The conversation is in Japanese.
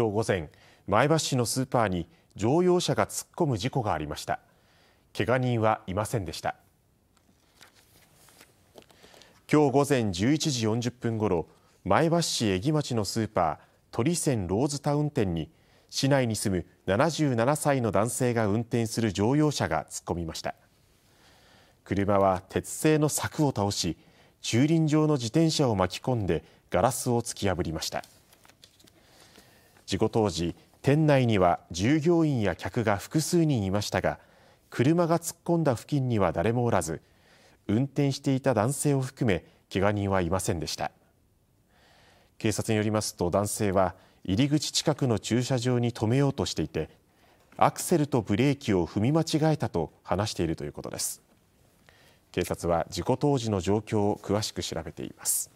今日午前前橋市のスーパーに乗用車が突っ込む事故がありましたけが人はいませんでした今日午前11時40分ごろ前橋市江木町のスーパー鳥仙ローズタウン店に市内に住む77歳の男性が運転する乗用車が突っ込みました車は鉄製の柵を倒し駐輪場の自転車を巻き込んでガラスを突き破りました事故当時店内には従業員や客が複数人いましたが車が突っ込んだ付近には誰もおらず運転していた男性を含め怪我人はいませんでした警察によりますと男性は入り口近くの駐車場に止めようとしていてアクセルとブレーキを踏み間違えたと話しているということです警察は事故当時の状況を詳しく調べています